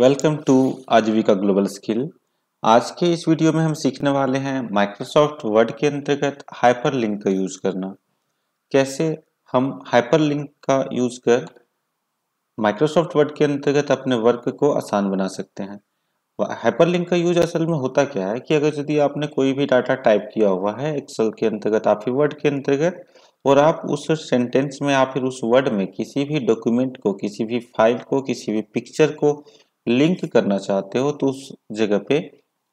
welcome to Aajeevika global skill आज के इस वीडियो में हम सीखने वाले हैं माइक्रोसॉफ्ट वर्ड के अंतर्गत हाइपर लिंक का यूज़ करना कैसे हम हाइपर लिंक का यूज़ कर माइक्रोसॉफ्ट वर्ड के अंतर्गत अपने वर्क को आसान बना सकते हैं हाइपर लिंक का यूज असल में होता क्या है कि अगर यदि आपने कोई भी डाटा टाइप किया हुआ है एक्सल के अंतर्गत आप ही वर्ड के अंतर्गत और आप उस सेंटेंस में या फिर उस वर्ड में किसी भी डॉक्यूमेंट को किसी भी फाइल को किसी भी पिक्चर को लिंक करना चाहते हो तो उस जगह पे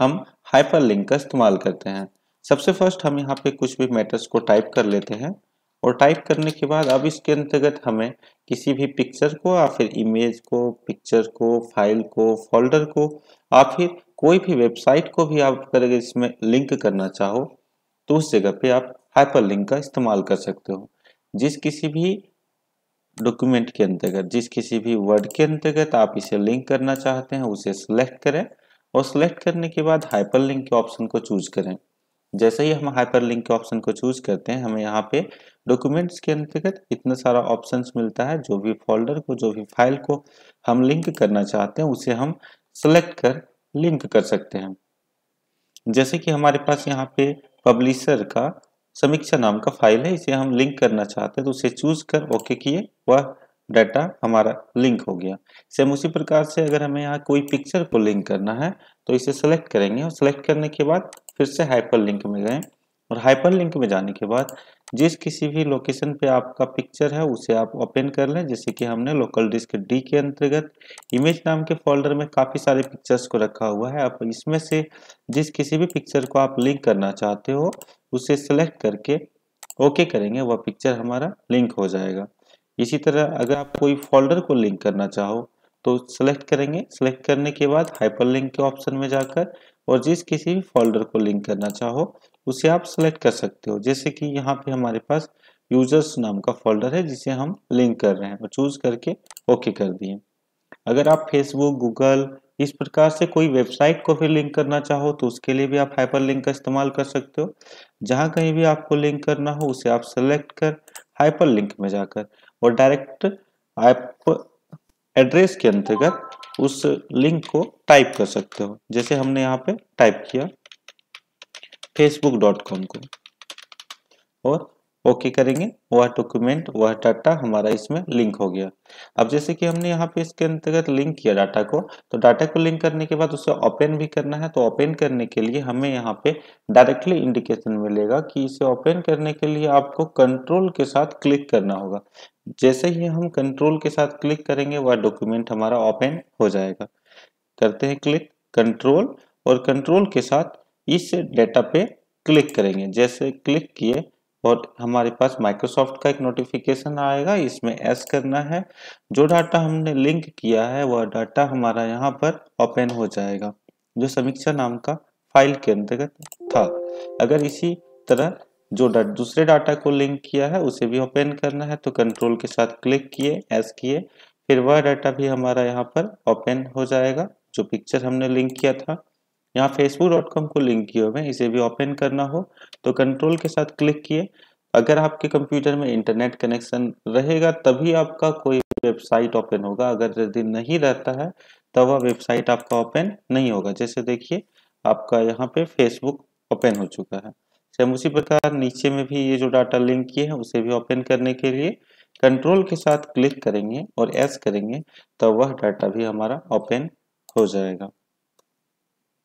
हम हाइपर लिंक का इस्तेमाल करते हैं सबसे फर्स्ट हम यहाँ पे कुछ भी मैटर्स को टाइप कर लेते हैं और टाइप करने के बाद अब इसके अंतर्गत हमें किसी भी पिक्चर को या फिर इमेज को पिक्चर को फाइल को फोल्डर को या फिर कोई भी वेबसाइट को भी आप अगर इसमें लिंक करना चाहो तो उस जगह पे आप हाइपर लिंक का इस्तेमाल कर सकते हो जिस किसी भी डॉक्यूमेंट के अंतर्गत जिस किसी भी वर्ड के अंतर्गत आप इसे लिंक करना चाहते हैं उसे सिलेक्ट करें और सिलेक्ट करने के बाद हाइपरलिंक के ऑप्शन को चूज करें जैसे ही हम हाइपरलिंक के ऑप्शन को चूज करते हैं हमें यहाँ पे डॉक्यूमेंट्स के अंतर्गत इतना सारा ऑप्शन मिलता है जो भी फोल्डर को जो भी फाइल को हम लिंक करना चाहते हैं उसे हम सेलेक्ट कर लिंक कर सकते हैं जैसे कि हमारे पास यहाँ पे पब्लिशर का समीक्षा नाम का फाइल है इसे हम लिंक करना चाहते हैं तो उसे चूज कर ओके किए वह डाटा हमारा लिंक हो गया सेम उसी प्रकार से अगर हमें यहाँ कोई पिक्चर को लिंक करना है तो इसे सेलेक्ट करेंगे और सेलेक्ट करने के बाद फिर से हाइपर लिंक में गए और हाइपरलिंक में जाने के बाद जिस किसी भी लोकेशन पे आपका पिक्चर है उसे आप ओपन कर लें जैसे कि हमने लोकल डिस्क डी के अंतर्गत इमेज नाम के फोल्डर में काफ़ी सारे पिक्चर्स को रखा हुआ है आप इसमें से जिस किसी भी पिक्चर को आप लिंक करना चाहते हो उसे सेलेक्ट करके ओके करेंगे वह पिक्चर हमारा लिंक हो जाएगा इसी तरह अगर आप कोई फोल्डर को लिंक करना चाहो तो सेलेक्ट करेंगे सेलेक्ट करने के बाद हाइपरलिंक के ऑप्शन में जाकर और जिस किसी भी फोल्डर को लिंक करना चाहो उसे आप सेलेक्ट कर सकते हो जैसे कि यहाँ पे हमारे पास यूजर्स नाम का फोल्डर है जिसे हम लिंक कर रहे हैं और चूज करके ओके कर दिए अगर आप फेसबुक गूगल इस प्रकार से कोई वेबसाइट को फिर लिंक करना चाहो तो उसके लिए भी आप हाइपर लिंक का इस्तेमाल कर सकते हो जहाँ कहीं भी आपको लिंक करना हो उसे आप सेलेक्ट कर हाइपर लिंक में जाकर और डायरेक्ट आप एड्रेस के अंतर्गत उस लिंक को टाइप कर सकते हो जैसे हमने यहाँ पे टाइप किया फेसबुक डॉट कॉम को और ओके okay करेंगे वह डॉक्यूमेंट वह डाटा हमारा इसमें लिंक हो गया अब जैसे कि हमने यहाँ पे इसके अंतर्गत लिंक किया डाटा को तो डाटा को लिंक करने के बाद उसे ओपन भी करना है तो ओपन करने के लिए हमें यहाँ पे डायरेक्टली इंडिकेशन मिलेगा कि इसे ओपन करने के लिए आपको कंट्रोल के साथ क्लिक करना होगा जैसे ही हम कंट्रोल के साथ क्लिक करेंगे वह डॉक्यूमेंट हमारा ओपन हो जाएगा करते हैं क्लिक कंट्रोल और कंट्रोल के साथ इस डेटा पे क्लिक करेंगे जैसे क्लिक किए और हमारे पास माइक्रोसॉफ्ट का एक नोटिफिकेशन आएगा इसमें एस करना है जो डाटा हमने लिंक किया है वह डाटा हमारा यहाँ पर ओपन हो जाएगा जो समीक्षा नाम का फाइल के अंतर्गत था अगर इसी तरह जो डा, दूसरे डाटा को लिंक किया है उसे भी ओपन करना है तो कंट्रोल के साथ क्लिक किए एस किए फिर वह डाटा भी हमारा यहाँ पर ओपन हो जाएगा जो पिक्चर हमने लिंक किया था यहाँ फेसबुक डॉट कॉम को लिंक किए हुए इसे भी ओपन करना हो तो कंट्रोल के साथ क्लिक किए अगर आपके कंप्यूटर में इंटरनेट कनेक्शन रहेगा तभी आपका कोई वेबसाइट ओपन होगा अगर यदि नहीं रहता है तब वह वेबसाइट आपका ओपन नहीं होगा जैसे देखिए आपका यहाँ पे फेसबुक ओपन हो चुका है सेम उसी प्रकार नीचे में भी ये जो डाटा लिंक किए हैं उसे भी ओपन करने के लिए कंट्रोल के साथ क्लिक करेंगे और एस करेंगे तो वह डाटा भी हमारा ओपन हो जाएगा